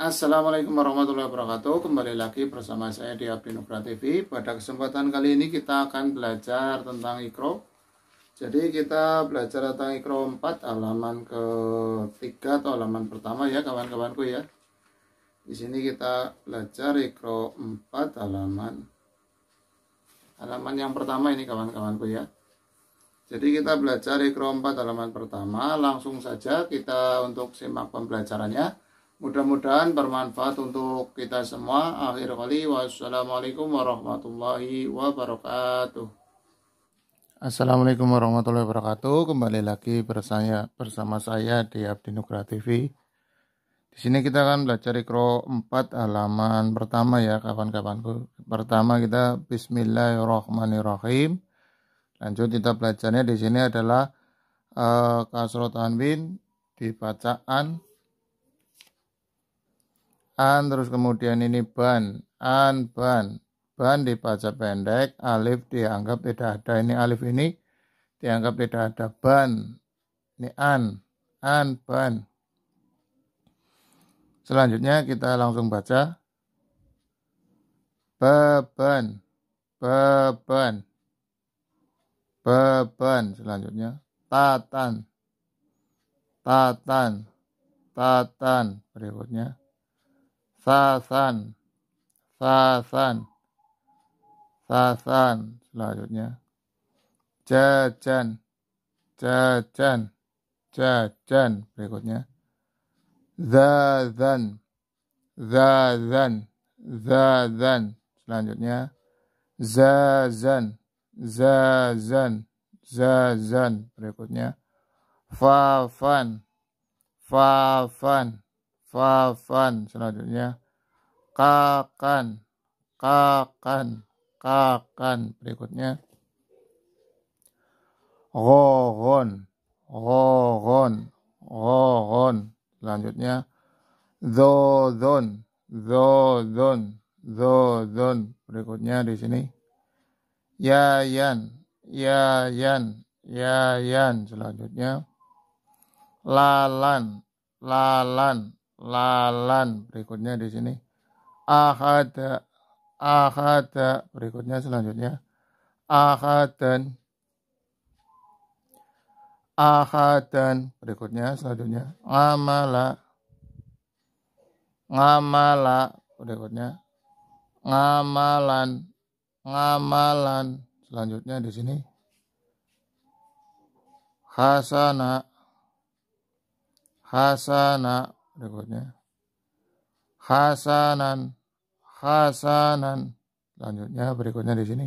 Assalamualaikum warahmatullahi wabarakatuh Kembali lagi bersama saya di Abdi TV Pada kesempatan kali ini kita akan belajar tentang ikro Jadi kita belajar tentang ikro 4 halaman ke 3 atau halaman pertama ya kawan-kawanku ya Di sini kita belajar ikro 4 halaman Halaman yang pertama ini kawan-kawanku ya jadi kita belajar ikro 4 halaman pertama Langsung saja kita untuk simak pembelajarannya Mudah-mudahan bermanfaat untuk kita semua. Akhir kali, wassalamualaikum warahmatullahi wabarakatuh. Assalamualaikum warahmatullahi wabarakatuh. Kembali lagi bersama, bersama saya di Abdi Nugra TV. Di sini kita akan belajar ikro 4 halaman pertama ya kawan-kawanku. Pertama kita Bismillahirrahmanirrahim. Lanjut kita belajarnya di sini adalah uh, eh, bin tanwin di bacaan an terus kemudian ini ban an ban ban dibaca pendek alif dianggap tidak ada ini alif ini dianggap tidak ada ban ini an an ban selanjutnya kita langsung baca beban beban beban selanjutnya tatan tatan tatan berikutnya Sasan. Sasan. Sasan. Selanjutnya. Jajan. Jajan. Jajan. Berikutnya. Zazan. Zazan. Zazan. Selanjutnya. Zazan. Zazan. Zazan. Berikutnya. Fafan. Fafan fafan selanjutnya kakan kakan kakan berikutnya rohon rohon rohon selanjutnya zodon zodon zodon berikutnya di sini yayan yayan yayan selanjutnya lalan lalan lalan berikutnya di sini akhada akhada berikutnya selanjutnya akhadan akhadan berikutnya selanjutnya ngamala ngamala berikutnya ngamalan ngamalan selanjutnya di sini hasana hasana berikutnya hasanan hasanan selanjutnya berikutnya di sini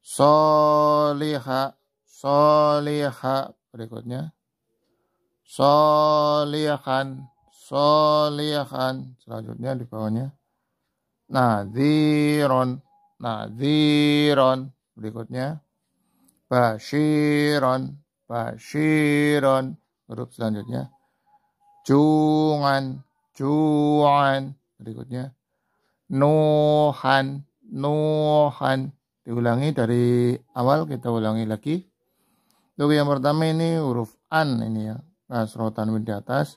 soliha soliha berikutnya solihan solihan selanjutnya di bawahnya Nadiron Nadiron berikutnya bashiron bashiron huruf selanjutnya Juan, cuan. Berikutnya. Nohan, Nohan. Diulangi dari awal, kita ulangi lagi. Untuk yang pertama ini huruf an ini ya. Kasro nah, tanwin di atas.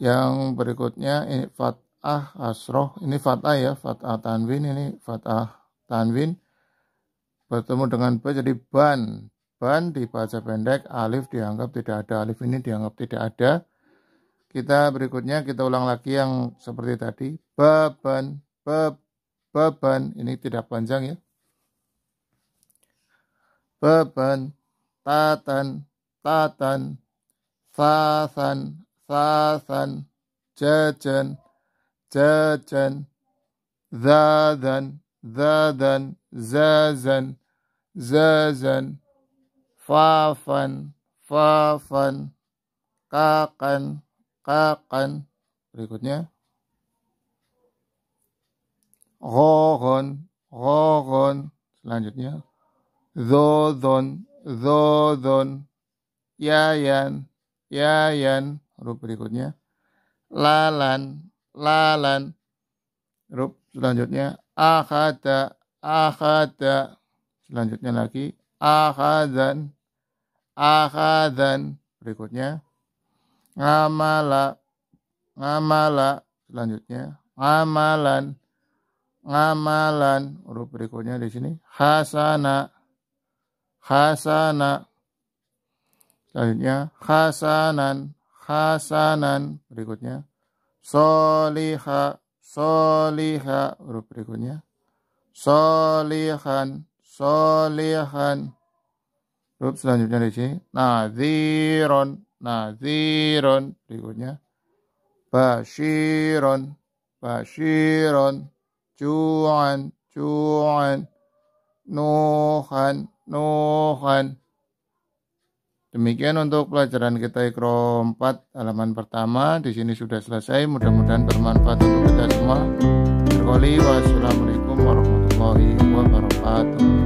Yang berikutnya ini fathah asroh. Ini fathah ya, fathah tanwin. Ini fathah tanwin. Bertemu dengan ba jadi ban. Ban dibaca pendek, alif dianggap tidak ada, alif ini dianggap tidak ada. Kita berikutnya kita ulang lagi yang seperti tadi. Beban, be, beban, ini tidak panjang ya. Beban, tatan, tatan, sasan, sasan, jajan, jajan, zadan, zadan, zazan, zazan, zazan fafan, fafan, kakan, kakan. Berikutnya. rohon rohon Selanjutnya. Zodon, zodon. Yayan, yayan. Huruf berikutnya. Lalan, lalan. Huruf selanjutnya. Akhada, akhada. Selanjutnya lagi. Akhadan, akadan berikutnya ngamala ngamala selanjutnya ngamalan ngamalan huruf berikutnya di sini hasana hasana selanjutnya hasanan hasanan berikutnya soliha soliha huruf berikutnya solihan solihan Terus selanjutnya di sini nadhiron, nadhiron berikutnya bashiron, bashiron, cuan, cuan, nuhan, nuhan. Demikian untuk pelajaran kita Ikro 4 halaman pertama. Di sini sudah selesai. Mudah-mudahan bermanfaat untuk kita semua. Berkoli wassalamualaikum warahmatullahi wabarakatuh.